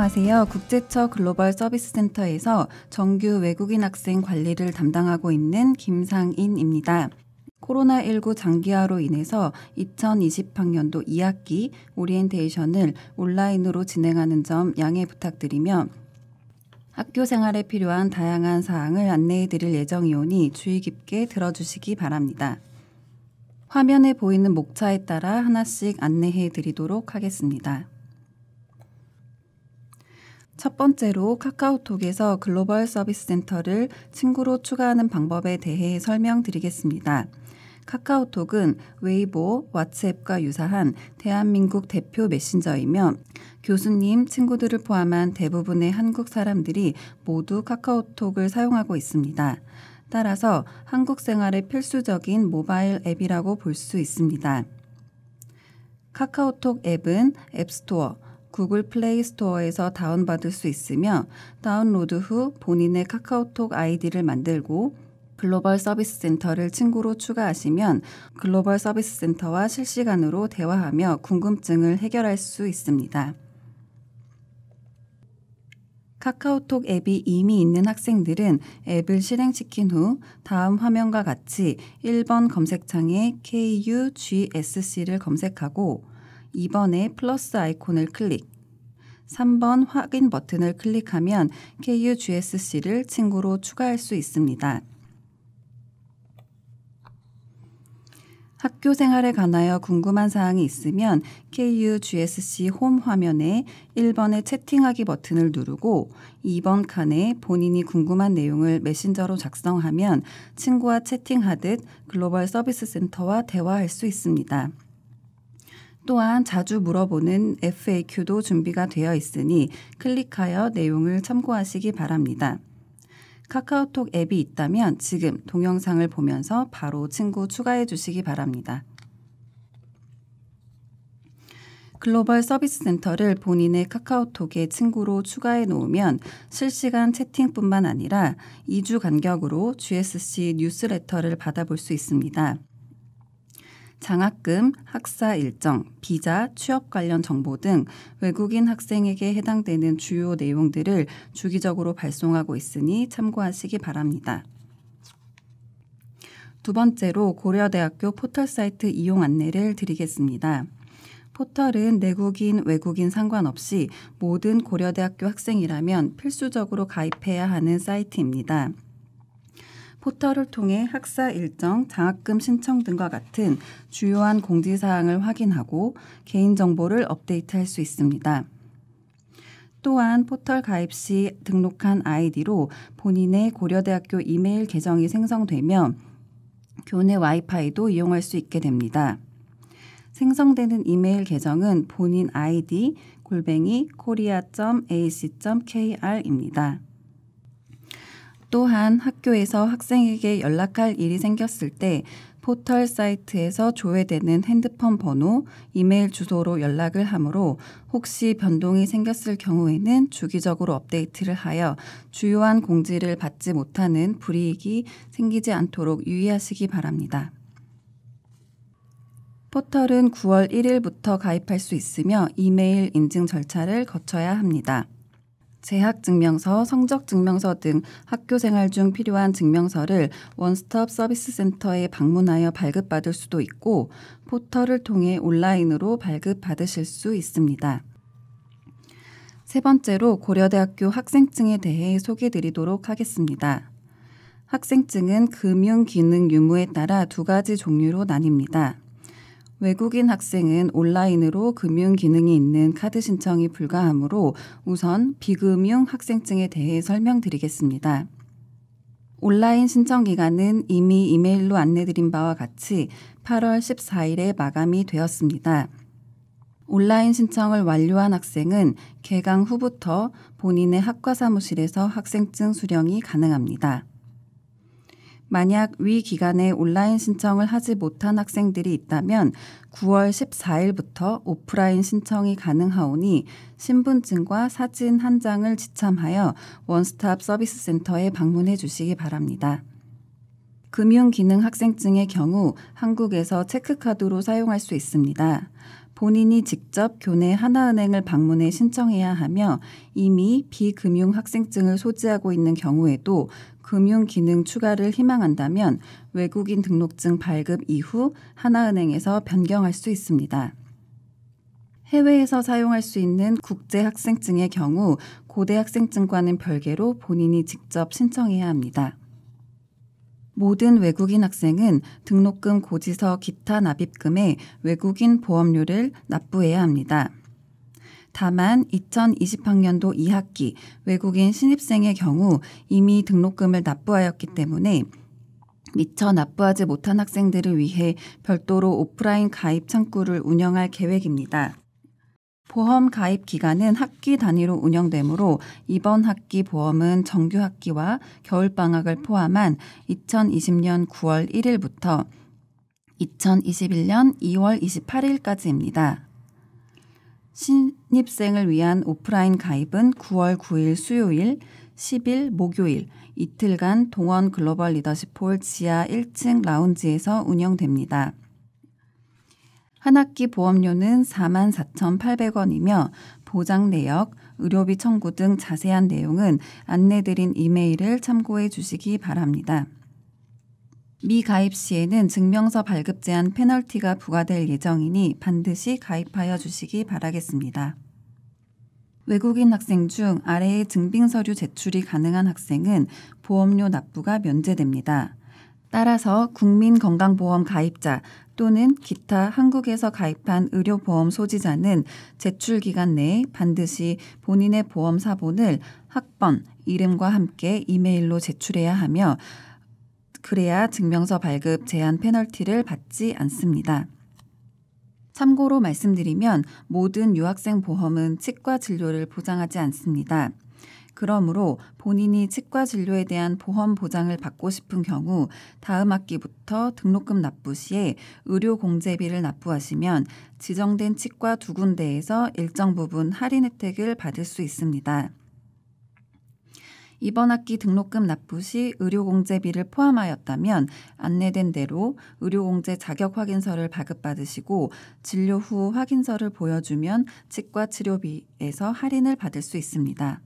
안녕하세요. 국제처 글로벌 서비스 센터에서 정규 외국인 학생 관리를 담당하고 있는 김상인입니다. 코로나19 장기화로 인해서 2020학년도 2학기 오리엔테이션을 온라인으로 진행하는 점 양해 부탁드리며 학교 생활에 필요한 다양한 사항을 안내해 드릴 예정이오니 주의 깊게 들어주시기 바랍니다. 화면에 보이는 목차에 따라 하나씩 안내해 드리도록 하겠습니다. 첫 번째로 카카오톡에서 글로벌 서비스 센터를 친구로 추가하는 방법에 대해 설명드리겠습니다. 카카오톡은 웨이보, 왓츠앱과 유사한 대한민국 대표 메신저이며 교수님, 친구들을 포함한 대부분의 한국 사람들이 모두 카카오톡을 사용하고 있습니다. 따라서 한국 생활의 필수적인 모바일 앱이라고 볼 수 있습니다. 카카오톡 앱은 앱스토어, 구글 플레이 스토어에서 다운받을 수 있으며 다운로드 후 본인의 카카오톡 아이디를 만들고 글로벌 서비스 센터를 친구로 추가하시면 글로벌 서비스 센터와 실시간으로 대화하며 궁금증을 해결할 수 있습니다. 카카오톡 앱이 이미 있는 학생들은 앱을 실행시킨 후 다음 화면과 같이 1번 검색창에 KUGSC를 검색하고 2번에 플러스 아이콘을 클릭 3번 확인 버튼을 클릭하면 KUGSC를 친구로 추가할 수 있습니다. 학교 생활에 관하여 궁금한 사항이 있으면 KUGSC 홈 화면에 1번의 채팅하기 버튼을 누르고 2번 칸에 본인이 궁금한 내용을 메신저로 작성하면 친구와 채팅하듯 글로벌 서비스 센터와 대화할 수 있습니다. 또한 자주 물어보는 FAQ도 준비가 되어 있으니 클릭하여 내용을 참고하시기 바랍니다. 카카오톡 앱이 있다면 지금 동영상을 보면서 바로 친구 추가해 주시기 바랍니다. 글로벌 서비스 센터를 본인의 카카오톡에 친구로 추가해 놓으면 실시간 채팅뿐만 아니라 2주 간격으로 GSC 뉴스레터를 받아볼 수 있습니다. 장학금, 학사 일정, 비자, 취업 관련 정보 등 외국인 학생에게 해당되는 주요 내용들을 주기적으로 발송하고 있으니 참고하시기 바랍니다. 두 번째로 고려대학교 포털 사이트 이용 안내를 드리겠습니다. 포털은 내국인, 외국인 상관없이 모든 고려대학교 학생이라면 필수적으로 가입해야 하는 사이트입니다. 포털을 통해 학사 일정, 장학금 신청 등과 같은 주요한 공지사항을 확인하고 개인정보를 업데이트할 수 있습니다. 또한 포털 가입 시 등록한 아이디로 본인의 고려대학교 이메일 계정이 생성되며 교내 와이파이도 이용할 수 있게 됩니다. 생성되는 이메일 계정은 본인 아이디 골뱅이 korea.ac.kr입니다. 또한 학교에서 학생에게 연락할 일이 생겼을 때 포털 사이트에서 조회되는 핸드폰 번호, 이메일 주소로 연락을 하므로 혹시 변동이 생겼을 경우에는 주기적으로 업데이트를 하여 주요한 공지를 받지 못하는 불이익이 생기지 않도록 유의하시기 바랍니다. 포털은 9월 1일부터 가입할 수 있으며 이메일 인증 절차를 거쳐야 합니다. 재학 증명서, 성적 증명서 등 학교 생활 중 필요한 증명서를 원스톱 서비스 센터에 방문하여 발급받을 수도 있고 포털을 통해 온라인으로 발급받으실 수 있습니다. 세 번째로 고려대학교 학생증에 대해 소개드리도록 하겠습니다. 학생증은 금융기능 유무에 따라 두 가지 종류로 나뉩니다. 외국인 학생은 온라인으로 금융 기능이 있는 카드 신청이 불가하므로 우선 비금융 학생증에 대해 설명드리겠습니다. 온라인 신청 기간은 이미 이메일로 안내드린 바와 같이 8월 14일에 마감이 되었습니다. 온라인 신청을 완료한 학생은 개강 후부터 본인의 학과 사무실에서 학생증 수령이 가능합니다. 만약 위 기간에 온라인 신청을 하지 못한 학생들이 있다면 9월 14일부터 오프라인 신청이 가능하오니 신분증과 사진 한 장을 지참하여 원스톱 서비스 센터에 방문해 주시기 바랍니다. 금융기능학생증의 경우 한국에서 체크카드로 사용할 수 있습니다. 본인이 직접 교내 하나은행을 방문해 신청해야 하며 이미 비금융 학생증을 소지하고 있는 경우에도 금융 기능 추가를 희망한다면 외국인 등록증 발급 이후 하나은행에서 변경할 수 있습니다. 해외에서 사용할 수 있는 국제 학생증의 경우 고대 학생증과는 별개로 본인이 직접 신청해야 합니다. 모든 외국인 학생은 등록금 고지서 기타 납입금에 외국인 보험료를 납부해야 합니다. 다만 2020학년도 2학기 외국인 신입생의 경우 이미 등록금을 납부하였기 때문에 미처 납부하지 못한 학생들을 위해 별도로 오프라인 가입 창구를 운영할 계획입니다. 보험 가입 기간은 학기 단위로 운영되므로 이번 학기 보험은 정규 학기와 겨울방학을 포함한 2020년 9월 1일부터 2021년 2월 28일까지입니다. 신입생을 위한 오프라인 가입은 9월 9일 수요일, 10일 목요일 이틀간 동원 글로벌 리더십 폴 지하 1층 라운지에서 운영됩니다. 한 학기 보험료는 44,800원이며 보장 내역, 의료비 청구 등 자세한 내용은 안내드린 이메일을 참고해 주시기 바랍니다. 미가입 시에는 증명서 발급 제한 페널티가 부과될 예정이니 반드시 가입하여 주시기 바라겠습니다. 외국인 학생 중 아래의 증빙 서류 제출이 가능한 학생은 보험료 납부가 면제됩니다. 따라서 국민건강보험 가입자 또는 기타 한국에서 가입한 의료보험 소지자는 제출 기간 내에 반드시 본인의 보험 사본을 학번, 이름과 함께 이메일로 제출해야 하며 그래야 증명서 발급 제한 페널티를 받지 않습니다. 참고로 말씀드리면 모든 유학생 보험은 치과 진료를 보장하지 않습니다. 그러므로 본인이 치과 진료에 대한 보험 보장을 받고 싶은 경우 다음 학기부터 등록금 납부 시에 의료 공제비를 납부하시면 지정된 치과 두 군데에서 일정 부분 할인 혜택을 받을 수 있습니다. 이번 학기 등록금 납부 시 의료공제비를 포함하였다면 안내된 대로 의료공제 자격 확인서를 발급받으시고 진료 후 확인서를 보여주면 치과 치료비에서 할인을 받을 수 있습니다.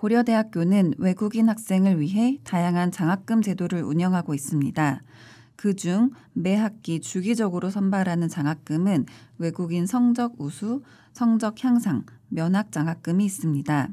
고려대학교는 외국인 학생을 위해 다양한 장학금 제도를 운영하고 있습니다. 그 중 매 학기 주기적으로 선발하는 장학금은 외국인 성적 우수, 성적 향상, 면학 장학금이 있습니다.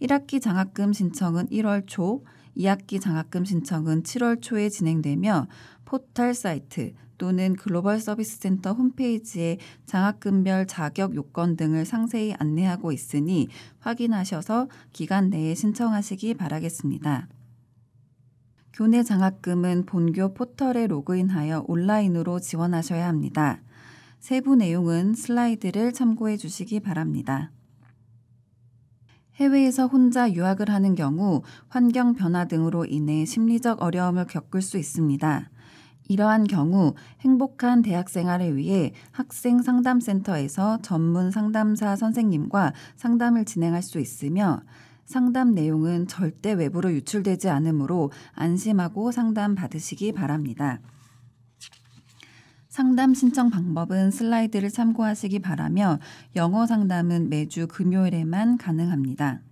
1학기 장학금 신청은 1월 초, 2학기 장학금 신청은 7월 초에 진행되며 포털 사이트 또는 글로벌 서비스 센터 홈페이지에 장학금별 자격 요건 등을 상세히 안내하고 있으니 확인하셔서 기간 내에 신청하시기 바라겠습니다. 교내 장학금은 본교 포털에 로그인하여 온라인으로 지원하셔야 합니다. 세부 내용은 슬라이드를 참고해 주시기 바랍니다. 해외에서 혼자 유학을 하는 경우 환경 변화 등으로 인해 심리적 어려움을 겪을 수 있습니다. 이러한 경우 행복한 대학 생활을 위해 학생 상담센터에서 전문 상담사 선생님과 상담을 진행할 수 있으며 상담 내용은 절대 외부로 유출되지 않으므로 안심하고 상담 받으시기 바랍니다. 상담 신청 방법은 슬라이드를 참고하시기 바라며 영어 상담은 매주 금요일에만 가능합니다.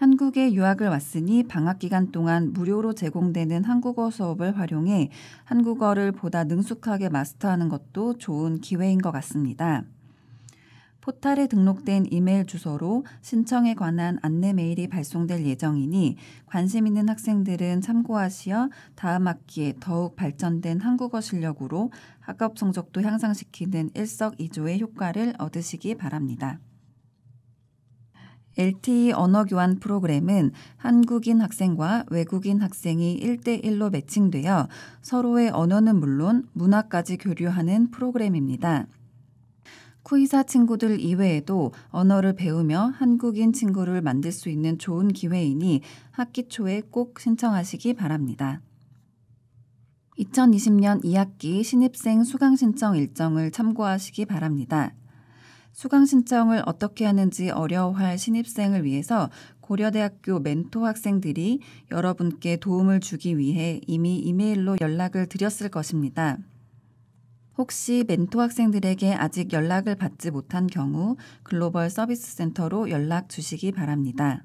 한국에 유학을 왔으니 방학 기간 동안 무료로 제공되는 한국어 수업을 활용해 한국어를 보다 능숙하게 마스터하는 것도 좋은 기회인 것 같습니다. 포탈에 등록된 이메일 주소로 신청에 관한 안내 메일이 발송될 예정이니 관심 있는 학생들은 참고하시어 다음 학기에 더욱 발전된 한국어 실력으로 학업 성적도 향상시키는 일석이조의 효과를 얻으시기 바랍니다. LTE 언어 교환 프로그램은 한국인 학생과 외국인 학생이 1대1로 매칭되어 서로의 언어는 물론 문화까지 교류하는 프로그램입니다. 쿠이사 친구들 이외에도 언어를 배우며 한국인 친구를 만들 수 있는 좋은 기회이니 학기 초에 꼭 신청하시기 바랍니다. 2020년 2학기 신입생 수강 신청 일정을 참고하시기 바랍니다. 수강 신청을 어떻게 하는지 어려워할 신입생을 위해서 고려대학교 멘토 학생들이 여러분께 도움을 주기 위해 이미 이메일로 연락을 드렸을 것입니다. 혹시 멘토 학생들에게 아직 연락을 받지 못한 경우 글로벌 서비스 센터로 연락 주시기 바랍니다.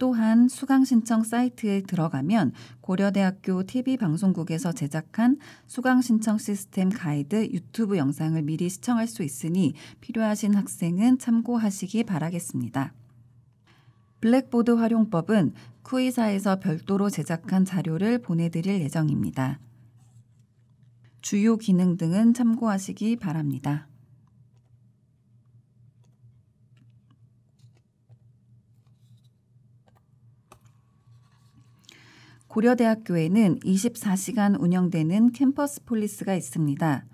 또한 수강 신청 사이트에 들어가면 고려대학교 TV 방송국에서 제작한 수강 신청 시스템 가이드 유튜브 영상을 미리 시청할 수 있으니 필요하신 학생은 참고하시기 바라겠습니다. 블랙보드 활용법은 쿠이사에서 별도로 제작한 자료를 보내드릴 예정입니다. 주요 기능 등은 참고하시기 바랍니다. 고려대학교에는 24시간 운영되는 캠퍼스 폴리스가 있습니다.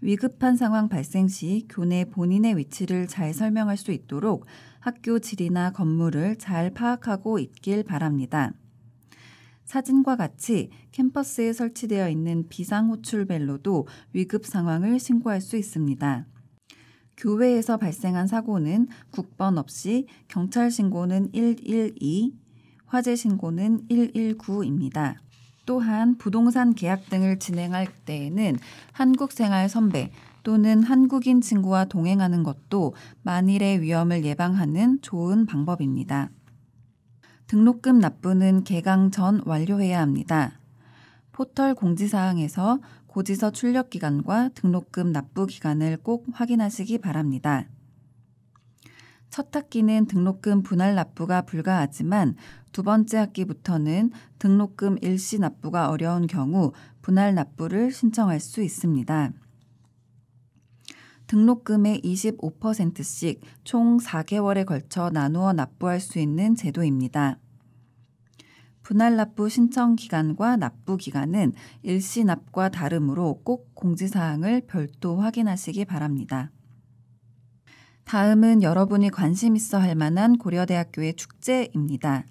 위급한 상황 발생 시 교내 본인의 위치를 잘 설명할 수 있도록 학교 질이나 건물을 잘 파악하고 있길 바랍니다. 사진과 같이 캠퍼스에 설치되어 있는 비상호출벨로도 위급 상황을 신고할 수 있습니다. 교회에서 발생한 사고는 국번 없이 경찰 신고는 112, 화재 신고는 119입니다. 또한 부동산 계약 등을 진행할 때에는 한국 생활 선배 또는 한국인 친구와 동행하는 것도 만일의 위험을 예방하는 좋은 방법입니다. 등록금 납부는 개강 전 완료해야 합니다. 포털 공지사항에서 고지서 출력 기간과 등록금 납부 기간을 꼭 확인하시기 바랍니다. 첫 학기는 등록금 분할 납부가 불가하지만 두 번째 학기부터는 등록금 일시 납부가 어려운 경우 분할 납부를 신청할 수 있습니다. 등록금의 25%씩 총 4개월에 걸쳐 나누어 납부할 수 있는 제도입니다. 분할 납부 신청 기간과 납부 기간은 일시 납과 다름으로 꼭 공지사항을 별도 확인하시기 바랍니다. 다음은 여러분이 관심 있어 할 만한 고려대학교의 축제입니다.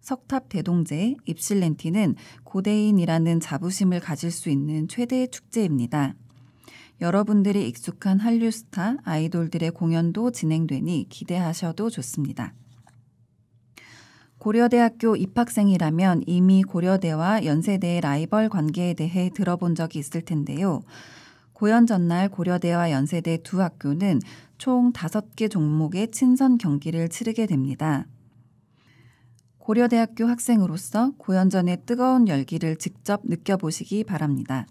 석탑 대동제 입실렌티는 고대인이라는 자부심을 가질 수 있는 최대의 축제입니다. 여러분들이 익숙한 한류 스타 아이돌들의 공연도 진행되니 기대하셔도 좋습니다. 고려대학교 입학생이라면 이미 고려대와 연세대의 라이벌 관계에 대해 들어본 적이 있을 텐데요. 고연 전날 고려대와 연세대 두 학교는 총 다섯 개 종목의 친선 경기를 치르게 됩니다. 고려대학교 학생으로서 고연전의 뜨거운 열기를 직접 느껴보시기 바랍니다.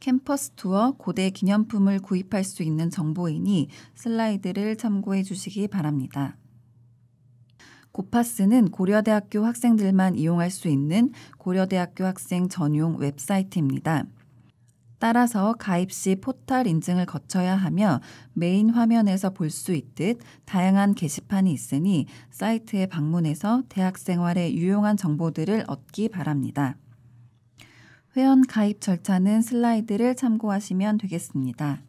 캠퍼스 투어 고대 기념품을 구입할 수 있는 정보이니 슬라이드를 참고해 주시기 바랍니다. 고파스는 고려대학교 학생들만 이용할 수 있는 고려대학교 학생 전용 웹사이트입니다. 따라서 가입 시포탈 인증을 거쳐야 하며 메인 화면에서 볼 수 있듯 다양한 게시판이 있으니 사이트에 방문해서 대학 생활에 유용한 정보들을 얻기 바랍니다. 회원 가입 절차는 슬라이드를 참고하시면 되겠습니다.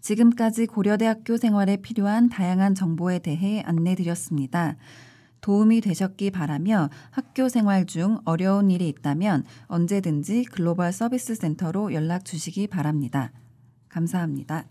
지금까지 고려대학교 생활에 필요한 다양한 정보에 대해 안내드렸습니다. 도움이 되셨기 바라며 학교 생활 중 어려운 일이 있다면 언제든지 글로벌 서비스 센터로 연락 주시기 바랍니다. 감사합니다.